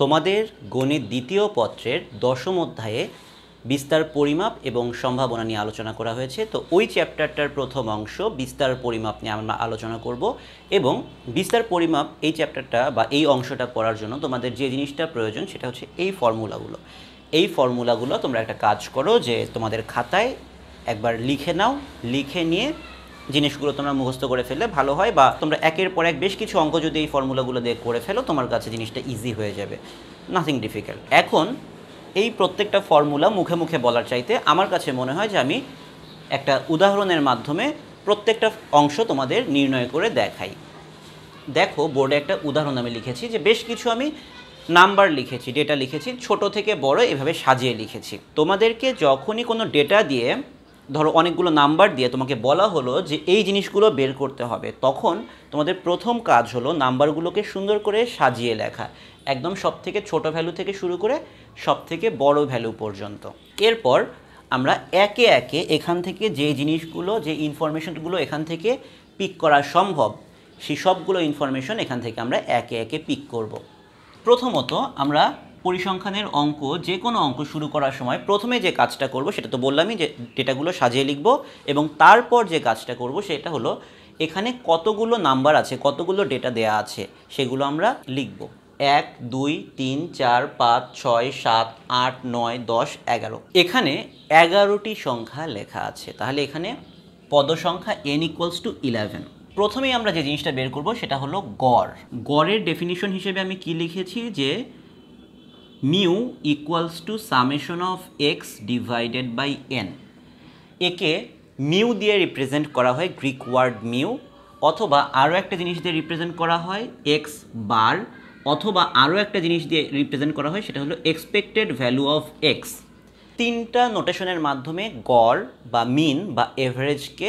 তোমাদের গণিত দ্বিতীয় পত্রের দশম অধ্যায়ে বিস্তার পরিমাপ এবং সম্ভাবনা নিয়ে আলোচনা করা হয়েছে তো ওই চ্যাপ্টারটার প্রথম অংশ বিস্তার পরিমাপ নিয়ে আমরা আলোচনা করব এবং বিস্তার পরিমাপ এই চ্যাপ্টারটা বা এই অংশটা পড়ার জন্য তোমাদের যে জিনিসটা প্রয়োজন সেটা হচ্ছে এই ফর্মুলাগুলো এই ফর্মুলাগুলো তোমরা একটা কাজ করো যে তোমাদের খাতায় একবার লিখে নাও লিখে নিয়ে জিনিসগুলো তোমরা মুখস্থ করে ফেললে ভালো হয় বা তোমরা একের পর এক বেশ কিছু অঙ্ক যদি এই ফর্মুলাগুলো দিয়ে করে ফেলো তোমার কাছে জিনিসটা ইজি হয়ে যাবে নাথিং ডিফিকাল্ট এখন এই প্রত্যেকটা ফর্মুলা মুখে মুখে বলার চাইতে আমার কাছে মনে হয় যে আমি একটা উদাহরণের মাধ্যমে প্রত্যেকটা অংশ তোমাদের নির্ণয় করে দেখাই দেখো বোর্ডে একটা উদাহরণ আমি লিখেছি যে বেশ কিছু আমি নাম্বার লিখেছি ডেটা লিখেছি ছোট থেকে বড় এভাবে সাজিয়ে লিখেছি তোমাদেরকে যখনই কোনো ডেটা দিয়ে ধরো অনেকগুলো নাম্বার দিয়ে তোমাকে বলা হলো যে এই জিনিসগুলো বের করতে হবে তখন তোমাদের প্রথম কাজ হলো নাম্বারগুলোকে সুন্দর করে সাজিয়ে লেখা একদম সব থেকে ছোটো ভ্যালু থেকে শুরু করে সব থেকে বড় ভ্যালু পর্যন্ত এরপর আমরা একে একে এখান থেকে যে জিনিসগুলো যে ইনফরমেশনগুলো এখান থেকে পিক করা সম্ভব সেই সবগুলো ইনফরমেশন এখান থেকে আমরা একে একে পিক করব। প্রথমত আমরা পরিসংখ্যানের অঙ্ক যে কোনো অঙ্ক শুরু করার সময় প্রথমে যে কাজটা করব সেটা তো বললামই যে ডেটাগুলো সাজিয়ে লিখব এবং তারপর যে কাজটা করব সেটা হলো এখানে কতগুলো নাম্বার আছে কতগুলো ডেটা দেয়া আছে সেগুলো আমরা লিখব এক দুই তিন চার পাঁচ ছয় সাত আট নয় দশ এগারো এখানে এগারোটি সংখ্যা লেখা আছে তাহলে এখানে পদসংখ্যা এন ইকুয়ালস টু ইলেভেন প্রথমেই আমরা যে জিনিসটা বের করব সেটা হলো গড় গড়ের ডেফিনিশন হিসেবে আমি কি লিখেছি যে mu equals to summation of x divided by n একে মিউ দিয়ে রিপ্রেজেন্ট করা হয় গ্রিক ওয়ার্ড মিউ অথবা আরও একটা জিনিস দিয়ে রিপ্রেজেন্ট করা হয় এক্স বার অথবা আরও একটা জিনিস দিয়ে রিপ্রেজেন্ট করা হয় সেটা হলো এক্সপেক্টেড ভ্যালু অফ এক্স তিনটা নোটেশনের মাধ্যমে গড় বা মিন বা এভারেজকে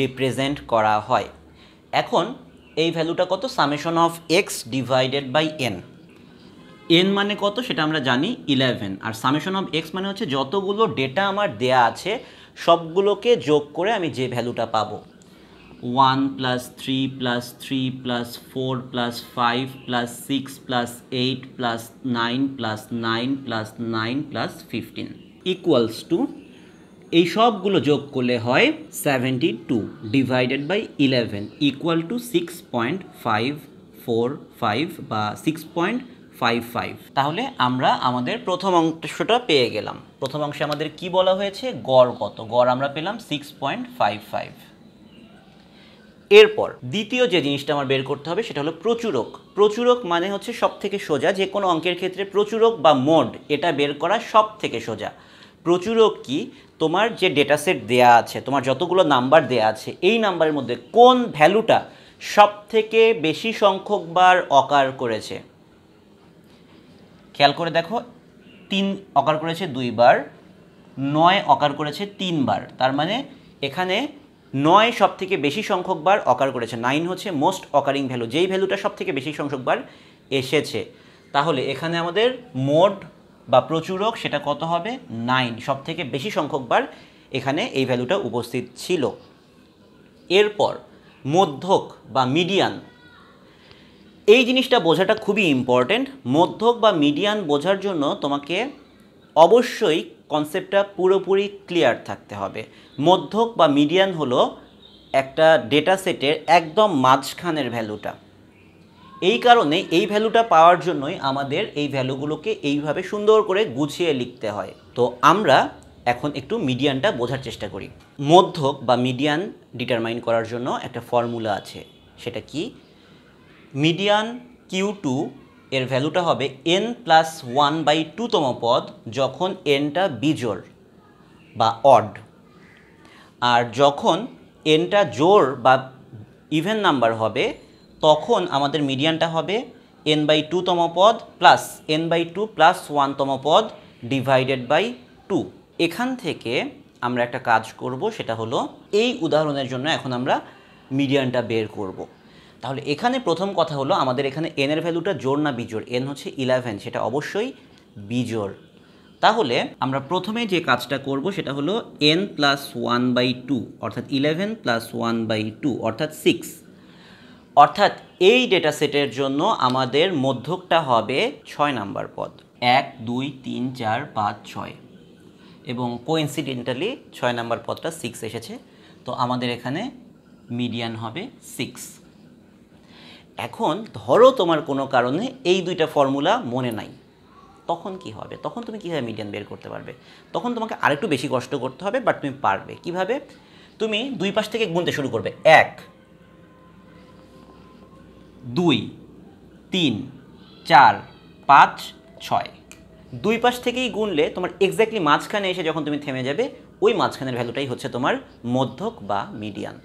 রিপ্রেজেন্ট করা হয় এখন এই ভ্যালুটা কত summation of x divided by n n মানে কত সেটা আমরা জানি ইলেভেন আর সামেশন অফ এক্স মানে হচ্ছে যতগুলো ডেটা আমার দেয়া আছে সবগুলোকে যোগ করে আমি যে ভ্যালুটা পাবো one plus three plus three plus four plus five plus six plus eight plus nine plus nine plus nine plus fifteen equals to এই সবগুলো যোগ করলে হয় seventy two divided by eleven equal to six point five four five বা six point five five তাহলে আমরা আমাদের প্রথম অংশটা পেয়ে গেলাম প্রথম অংশে আমাদের কি বলা হয়েছে গড় কত গড় আমরা পেলাম সিক্স পয়েন্ট ফাইভ ফাইভ এরপর দ্বিতীয় যে জিনিসটা আমার বের করতে হবে সেটা হলো প্রচুরক প্রচুরক মানে হচ্ছে সব থেকে সোজা যে কোনো অঙ্কের ক্ষেত্রে প্রচুরক বা মোড এটা বের করা সব থেকে সোজা প্রচুরক কি তোমার যে ডেটা সেট দেওয়া আছে তোমার যতগুলো নাম্বার দেওয়া আছে এই নাম্বারের মধ্যে কোন ভ্যালুটা সব থেকে বেশি সংখ্যকবার অকার করেছে খেয়াল করে দেখো তিন অকার করেছে দুইবার নয় অকার করেছে তিনবার তার মানে এখানে নয় সব থেকে বেশি সংখ্যকবার অকার করেছে নাইন হচ্ছে মোস্ট অকারিং ভ্যালু যেই ভ্যালুটা সব থেকে বেশি সংখ্যক বার এসেছে তাহলে এখানে আমাদের মোড বা প্রচুরক সেটা কত হবে নাইন সব থেকে বেশি সংখ্যকবার এখানে এই ভ্যালুটা উপস্থিত ছিল এরপর মধ্যক বা মিডিয়ান এই জিনিসটা বোঝাটা খুবই ইম্পর্ট্যান্ট মধ্যক বা মিডিয়ান বোঝার জন্য তোমাকে অবশ্যই কনসেপ্টটা পুরোপুরি ক্লিয়ার থাকতে হবে মধ্যক বা মিডিয়ান হলো একটা ডেটা সেটের একদম মাঝখানের ভ্যালুটা এই কারণে এই ভ্যালুটা পাওয়ার জন্যই আমাদের এই ভ্যালুগুলোকে এইভাবে সুন্দর করে গুছিয়ে লিখতে হয় তো আমরা এখন একটু মিডিয়ানটা বোঝার চেষ্টা করি মধ্যক বা মিডিয়ান ডিটারমাইন করার জন্য একটা ফর্মুলা আছে সেটা কি মিডিয়ান কিউ টু এর ভ্যালুটা হবে এন প্লাস ওয়ান বাই টুতম পদ যখন এনটা বিজোর বা অড আর যখন এনটা জোর বা ইভেন নাম্বার হবে তখন আমাদের মিডিয়ানটা হবে এন বাই টুতম পদ plus n by two plus ওয়ানতম পদ ডিভাইডেড বাই টু এখান থেকে আমরা একটা কাজ করব সেটা হলো এই উদাহরণের জন্য এখন আমরা মিডিয়ানটা বের করব তাহলে এখানে প্রথম কথা হলো আমাদের এখানে এনের ভ্যালুটা জোর না বিজোর এন হচ্ছে ইলেভেন সেটা অবশ্যই বিজোর তাহলে আমরা প্রথমে যে কাজটা করব সেটা হলো n plus one by two অর্থাৎ eleven plus one by two অর্থাৎ সিক্স অর্থাৎ এই ডেটা সেটের জন্য আমাদের মধ্যকটা হবে ছয় নাম্বার পদ এক দুই তিন চার পাঁচ ছয় এবং কোইন্সিডেন্টালি ছয় নাম্বার পদটা সিক্স এসেছে তো আমাদের এখানে মিডিয়ান হবে সিক্স এখন ধরো তোমার কোনো কারণে এই দুইটা ফর্মুলা মনে নাই তখন কি হবে তখন তুমি কীভাবে মিডিয়ান বের করতে পারবে তখন তোমাকে আরেকটু বেশি কষ্ট করতে হবে বাট তুমি পারবে কিভাবে তুমি দুই পাশ থেকে গুনতে শুরু করবে এক দুই তিন চার পাঁচ ছয় দুই পাশ থেকেই গুনলে তোমার এক্স্যাক্টলি মাঝখানে এসে যখন তুমি থেমে যাবে ওই মাঝখানের ভ্যালুটাই হচ্ছে তোমার মধ্যক বা মিডিয়ান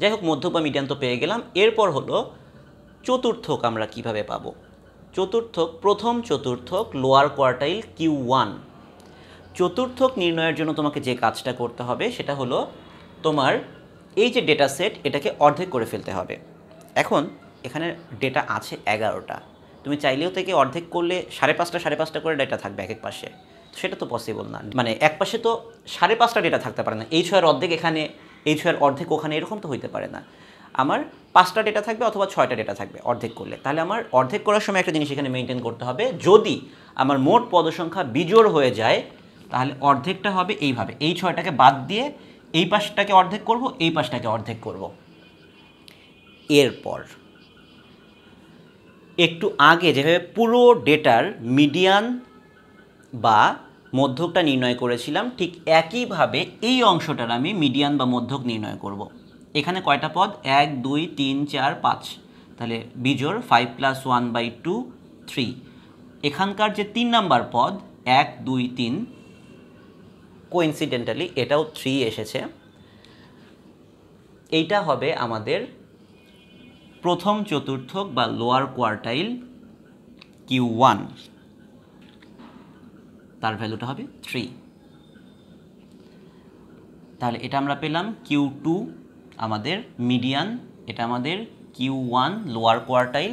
যাই হোক মধ্য বা মিডিয়ান তো পেয়ে গেলাম এরপর হলো চতুর্থক আমরা কিভাবে পাব চতুর্থক প্রথম চতুর্থক লোয়ার কোয়ার্টাইল কিউ ওয়ান চতুর্থক নির্ণয়ের জন্য তোমাকে যে কাজটা করতে হবে সেটা হলো তোমার এই যে ডেটা সেট এটাকে অর্ধেক করে ফেলতে হবে এখন এখানে ডেটা আছে এগারোটা তুমি চাইলেও থেকে অর্ধেক করলে সাড়ে পাঁচটা সাড়ে পাঁচটা করে ডেটা থাকবে এক এক পাশে সেটা তো পসিবল না মানে এক পাশে তো সাড়ে পাঁচটা ডেটা থাকতে পারে না এই ছয়ের অর্ধেক এখানে এই ছয়ের অর্ধেক ওখানে এরকম তো হইতে পারে না আমার পাঁচটা ডেটা থাকবে অথবা ছয়টা ডেটা থাকবে অর্ধেক করলে তাহলে আমার অর্ধেক করার সময় একটা জিনিস এখানে মেনটেন করতে হবে যদি আমার মোট পদসংখ্যা বিজোড় হয়ে যায় তাহলে অর্ধেকটা হবে এইভাবে এই ছয়টাকে বাদ দিয়ে এই পাশটাকে অর্ধেক করব এই পাশটাকে অর্ধেক করব এরপর একটু আগে যেভাবে পুরো ডেটার মিডিয়ান বা মধ্যকটা নির্ণয় করেছিলাম ঠিক একইভাবে এই অংশটার আমি মিডিয়ান বা মধ্যক নির্ণয় করব। এখানে কয়টা পদ এক দুই তিন চার পাঁচ তাহলে বিজোর five plus one by two three এখানকার যে তিন নাম্বার পদ এক দুই তিন কোইনসিডেন্টালি এটাও থ্রি এসেছে এইটা হবে আমাদের প্রথম চতুর্থক বা লোয়ার কোয়ার্টাইল কিউ ওয়ান তার ভ্যালুটা হবে থ্রি তাহলে এটা আমরা পেলাম কিউ টু আমাদের মিডিয়ান এটা আমাদের কিউ ওয়ান লোয়ার কোয়ার্টাইল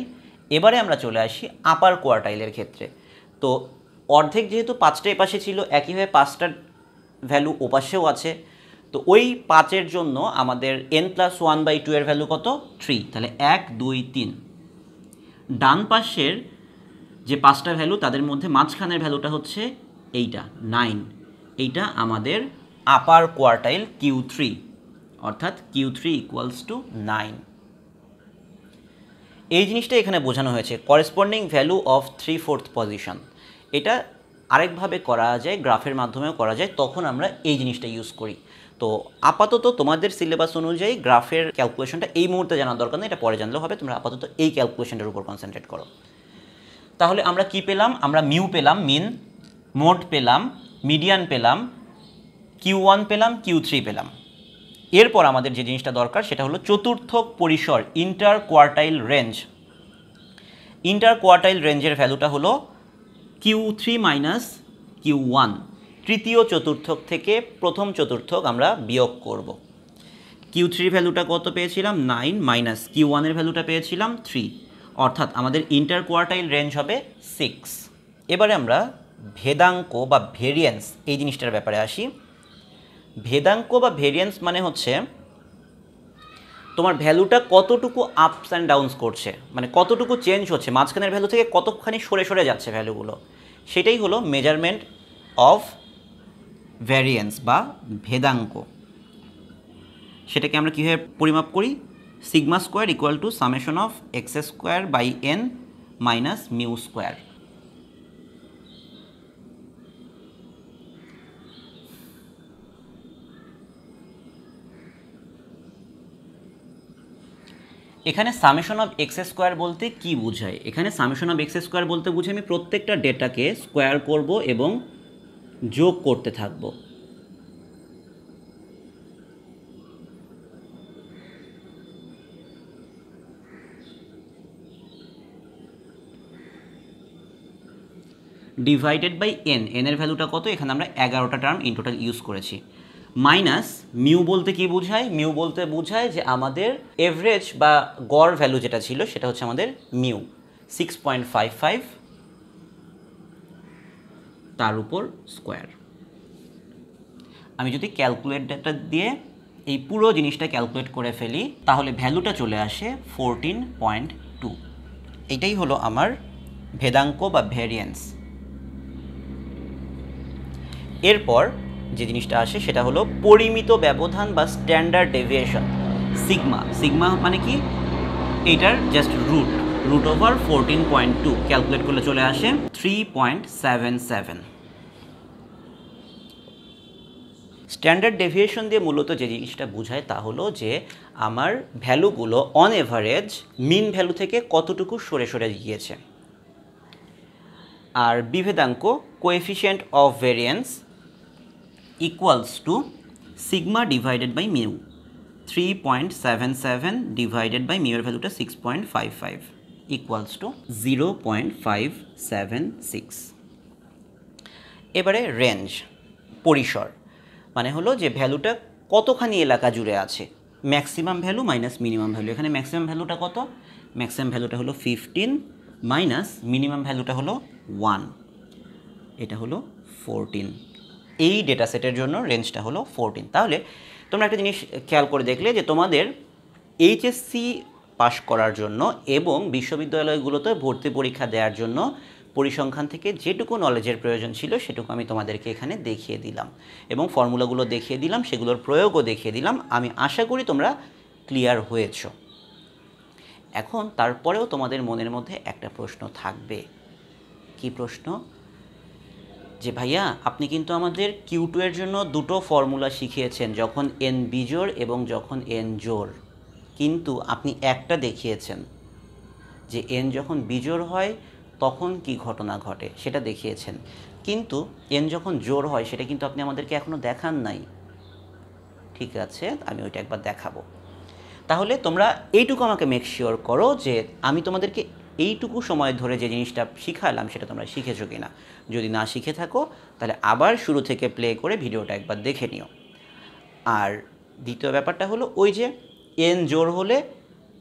এবারে আমরা চলে আসি আপার কোয়ার্টাইলের ক্ষেত্রে তো অর্ধেক যেহেতু পাঁচটা এপাশে ছিল একইভাবে পাঁচটার ভ্যালু ওপাশেও আছে তো ওই পাঁচের জন্য আমাদের n plus one by two এর ভ্যালু কত থ্রি তাহলে এক দুই তিন ডান পাশের যে পাঁচটা ভ্যালু তাদের মধ্যে মাঝখানের ভ্যালুটা হচ্ছে এইটা নাইন এইটা আমাদের আপার কোয়ার্টাইল কিউ থ্রি অর্থাৎ Q three equals to nine এই জিনিসটা এখানে বোঝানো হয়েছে corresponding value of three fourth position এটা আরেকভাবে করা যায় গ্রাফের মাধ্যমেও করা যায় তখন আমরা এই জিনিসটা ইউজ করি তো আপাতত তোমাদের সিলেবাস অনুযায়ী গ্রাফের ক্যালকুলেশনটা এই মুহূর্তে জানার দরকার নেই এটা পরে জানলেও হবে তোমরা আপাতত এই ক্যালকুলেশনটার উপর কনসেন্ট্রেট করো তাহলে আমরা কি পেলাম আমরা মিউ পেলাম মিন মোট পেলাম মিডিয়ান পেলাম কিউ ওয়ান পেলাম কিউ থ্রি পেলাম এরপর আমাদের যে জিনিসটা দরকার সেটা হলো চতুর্থ পরিসর inter quartile range inter quartile রেঞ্জের ভ্যালুটা হলো Q three minus Q one তৃতীয় চতুর্থক থেকে প্রথম চতুর্থক আমরা বিয়োগ করব কিউ থ্রি ভ্যালুটা কত পেয়েছিলাম নাইন মাইনাস কিউ ওয়ানের ভ্যালুটা পেয়েছিলাম থ্রি অর্থাৎ আমাদের ইন্টার কোয়ার্টাইল রেঞ্জ হবে সিক্স এবারে আমরা ভেদাঙ্ক বা ভেরিয়েন্স এই জিনিসটার ব্যাপারে আসি ভেদাঙ্ক বা ভেরিয়েন্স মানে হচ্ছে তোমার ভ্যালুটা কতটুকু আপস অ্যান্ড ডাউনস করছে মানে কতটুকু চেঞ্জ হচ্ছে মাঝখানের ভ্যালু থেকে কতখানি সরে সরে যাচ্ছে ভ্যালুগুলো সেটাই হলো মেজারমেন্ট অফ ভ্যারিয়েন্স বা ভেদাঙ্ক সেটাকে আমরা কীভাবে পরিমাপ করি sigma square equal to summation of x square by n minus mu square এখানে সামেশন অফ এক্স স্কোয়ার বলতে কি বোঝায় এখানে সামেশন অফ এক্স স্কোয়ার বলতে বুঝে আমি প্রত্যেকটা ডেটাকে স্কোয়ার করব এবং যোগ করতে থাকব ডিভাইডেড বাই এন এনের ভ্যালুটা কত এখানে আমরা এগারোটা টার্ম ইন টোটাল ইউজ করেছি মাইনাস মিউ বলতে কি বোঝায় মিউ বলতে বোঝায় যে আমাদের এভারেজ বা গড় ভ্যালু যেটা ছিল সেটা হচ্ছে আমাদের mu six point five five তার উপর স্কোয়ার আমি যদি ক্যালকুলেটরটা দিয়ে এই পুরো জিনিসটা ক্যালকুলেট করে ফেলি তাহলে ভ্যালুটা চলে আসে ফোরটিন পয়েন্ট টু এটাই হলো আমার ভেদাঙ্ক বা ভ্যারিয়েন্স এরপর যে জিনিসটা আসে সেটা হলো পরিমিত ব্যবধান বা স্ট্যান্ডার্ড ডেভিয়েশন সিগমা সিগমা মানে কি এটার just root root over fourteen point two calculate করলে চলে আসে three point seven seven standard deviation দিয়ে মূলত যে জিনিসটা বোঝায় তা হলো যে আমার ভ্যালুগুলো অন এভারেজ মিন ভ্যালু থেকে কতটুকু সরে সরে গিয়েছে আর বিভেদাঙ্ক coefficient of variance equals to sigma divided by mu 3.77 divided by mu value ভ্যালুটা 6.55 equals to 0.576 এবারে রেঞ্জ পরিসর মানে হলো যে ভ্যালুটা কতখানি এলাকা জুড়ে আছে maximum value minus minimum value এখানে ম্যাক্সিমাম ভ্যালুটা কত ম্যাক্সিমাম ভ্যালুটা হলো ফিফটিন মাইনাস মিনিমাম ভ্যালুটা হলো ওয়ান এটা হলো ফোরটিন এই ডেটা সেটের জন্য রেঞ্জটা হলো ফোরটিন তাহলে তোমরা একটা জিনিস খেয়াল করে দেখলে যে তোমাদের এইচএসসি পাশ করার জন্য এবং বিশ্ববিদ্যালয়গুলোতে ভর্তি পরীক্ষা দেওয়ার জন্য পরিসংখ্যান থেকে যেটুকু নলেজের প্রয়োজন ছিল সেটুকু আমি তোমাদেরকে এখানে দেখিয়ে দিলাম এবং ফর্মুলাগুলো দেখিয়ে দিলাম সেগুলোর প্রয়োগও দেখিয়ে দিলাম আমি আশা করি তোমরা ক্লিয়ার হয়েছ এখন তারপরেও তোমাদের মনের মধ্যে একটা প্রশ্ন থাকবে কি প্রশ্ন যে ভাইয়া আপনি কিন্তু আমাদের কিউ টু এর জন্য দুটো ফর্মুলা শিখিয়েছেন যখন এন বিজোর এবং যখন এন জোর কিন্তু আপনি একটা দেখিয়েছেন যে এন যখন বিজোর হয় তখন কি ঘটনা ঘটে সেটা দেখিয়েছেন কিন্তু এন যখন জোর হয় সেটা কিন্তু আপনি আমাদেরকে এখনও দেখান নাই ঠিক আছে আমি ওইটা একবার দেখাবো তাহলে তোমরা এইটুকু আমাকে মেক শিওর করো যে আমি তোমাদেরকে এইটুকু সময় ধরে যে জিনিসটা শিখালাম সেটা তোমরা শিখেছো কি না যদি না শিখে থাকো তাহলে আবার শুরু থেকে প্লে করে ভিডিওটা একবার দেখে নিও আর দ্বিতীয় ব্যাপারটা হলো ওই যে এন জোর হলে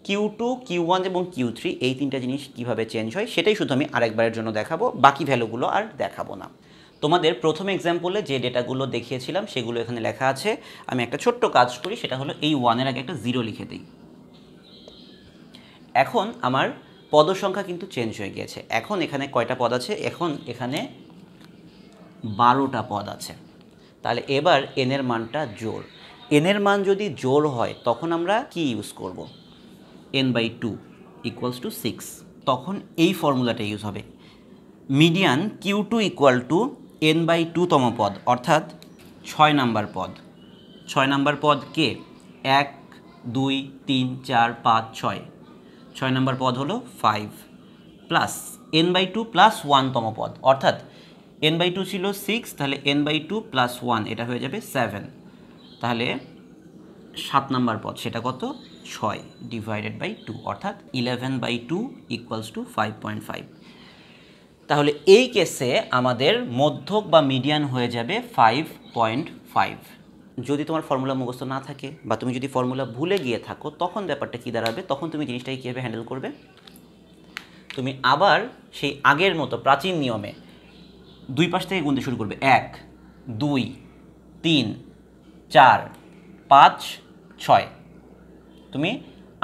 কিউ টু কিউ ওয়ান এবং কিউ থ্রি এই তিনটা জিনিস কীভাবে চেঞ্জ হয় সেটাই শুধু আমি আরেকবারের জন্য দেখাবো বাকি ভ্যালুগুলো আর দেখাবো না তোমাদের প্রথম এক্সাম্পলে যে ডেটাগুলো দেখিয়েছিলাম সেগুলো এখানে লেখা আছে আমি একটা ছোট্ট কাজ করি সেটা হলো এই ওয়ানের আগে একটা জিরো লিখে দিই এখন আমার পদ সংখ্যা কিন্তু চেঞ্জ হয়ে গিয়েছে এখন এখানে কয়টা পদ আছে এখন এখানে বারোটা পদ আছে তাহলে এবার এনের মানটা জোর এনের মান যদি জোর হয় তখন আমরা কি ইউজ করব n by two equals to six তখন এই ফর্মুলাটা ইউজ হবে median Q two equal to n by টুতম পদ অর্থাৎ ছয় নাম্বার পদ ছয় নাম্বার পদ কে এক দুই তিন চার পাঁচ ছয় ছয় নম্বর পদ হলো five plus n by two plus ওয়ানতম পদ অর্থাৎ এন বাই টু ছিল সিক্স তাহলে n by two plus one এটা হয়ে যাবে সেভেন তাহলে সাত নম্বর পদ সেটা কত ছয় ডিভাইডেড বাই টু অর্থাৎ eleven by two equals to five point five তাহলে এই কেসে আমাদের মধ্যক বা মিডিয়ান হয়ে যাবে ফাইভ পয়েন্ট ফাইভ যদি তোমার ফর্মুলা মুখস্থ না থাকে বা তুমি যদি ফর্মুলা ভুলে গিয়ে থাকো তখন ব্যাপারটা কী দাঁড়াবে তখন তুমি জিনিসটাকে কীভাবে হ্যান্ডেল করবে তুমি আবার সেই আগের মতো প্রাচীন নিয়মে দুই পাশ থেকে গুনতে শুরু করবে এক দুই তিন চার পাঁচ ছয় তুমি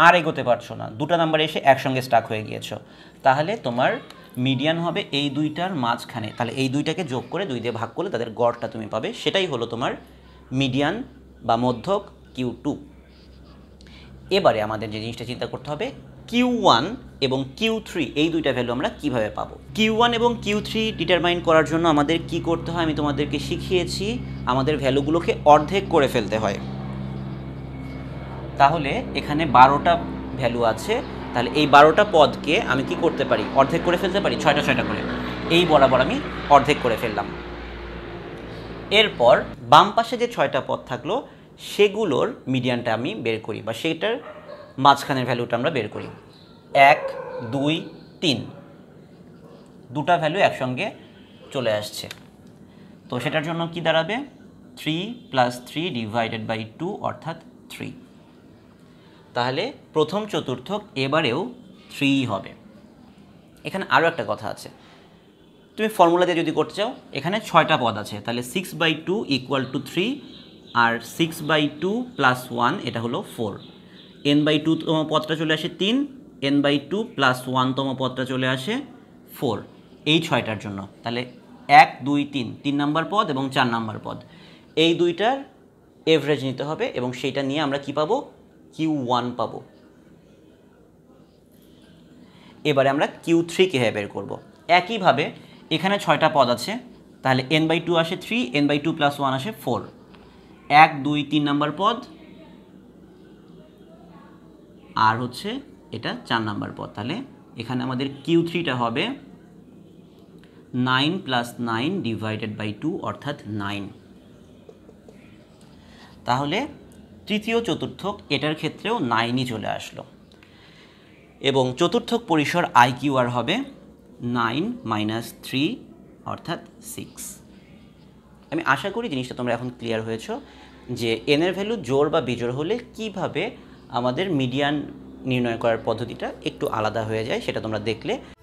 আর এগোতে পারছো না দুটো নাম্বার এসে একসঙ্গে স্টাক হয়ে গিয়েছ তাহলে তোমার মিডিয়ান হবে এই দুইটার মাঝখানে তাহলে এই দুইটাকে যোগ করে দুই দিয়ে ভাগ করলে তাদের গড়টা তুমি পাবে সেটাই হলো তোমার মিডিয়ান বা মধ্যক কিউ টু এবারে আমাদের যে জিনিসটা চিন্তা করতে হবে কিউ ওয়ান এবং কিউ থ্রি এই দুইটা ভ্যালু আমরা কীভাবে পাবো কিউ ওয়ান এবং কিউ থ্রি ডিটারমাইন করার জন্য আমাদের কি করতে হয় আমি তোমাদেরকে শিখিয়েছি আমাদের ভ্যালুগুলোকে অর্ধেক করে ফেলতে হয় তাহলে এখানে বারোটা ভ্যালু আছে তাহলে এই বারোটা পদকে আমি কি করতে পারি অর্ধেক করে ফেলতে পারি ছয়টা ছয়টা করে এই বরাবর আমি অর্ধেক করে ফেললাম এরপর বাম পাশে যে ছয়টা পথ থাকলো সেগুলোর মিডিয়ানটা আমি বের করি বা সেটার মাঝখানের ভ্যালুটা আমরা বের করি এক দুই তিন দুটা ভ্যালু একসঙ্গে চলে আসছে তো সেটার জন্য কি দাঁড়াবে three plus three divided by two অর্থাৎ থ্রি তাহলে প্রথম চতুর্থক এবারেও থ্রি হবে এখানে আরও একটা কথা আছে তুমি ফর্মুলা দিয়ে যদি করতে চাও এখানে ছয়টা পদ আছে তাহলে six by two equal to three আর six by two plus one এটা হলো ফোর এন বাই টুতম পদটা চলে আসে তিন এন বাই টু প্লাস ওয়ানতম পদটা চলে আসে ফোর এই ছয়টার জন্য তাহলে এক দুই তিন তিন নাম্বার পদ এবং চার নাম্বার পদ এই দুইটার এভারেজ নিতে হবে এবং সেইটা নিয়ে আমরা কি পাবো কিউ ওয়ান পাবো এবারে আমরা কিউ থ্রি কীভাবে বের করবো একইভাবে এখানে ছয়টা পদ আছে তাহলে এন বাই টু আসে three n by two plus one আসে ফোর এক দুই তিন নাম্বার পদ আর হচ্ছে এটা চার নাম্বার পদ তাহলে এখানে আমাদের কিউ থ্রিটা হবে nine plus nine divided by two অর্থাৎ নাইন তাহলে তৃতীয় চতুর্থক এটার ক্ষেত্রেও নাইনই চলে আসলো এবং চতুর্থক পরিসর আর হবে নাইন মাইনাস থ্রি অর্থাৎ সিক্স আমি আশা করি জিনিসটা তোমরা এখন ক্লিয়ার হয়েছ যে এনের ভ্যালু জোর বা বিজোর হলে কিভাবে আমাদের মিডিয়ান নির্ণয় করার পদ্ধতিটা একটু আলাদা হয়ে যায় সেটা তোমরা দেখলে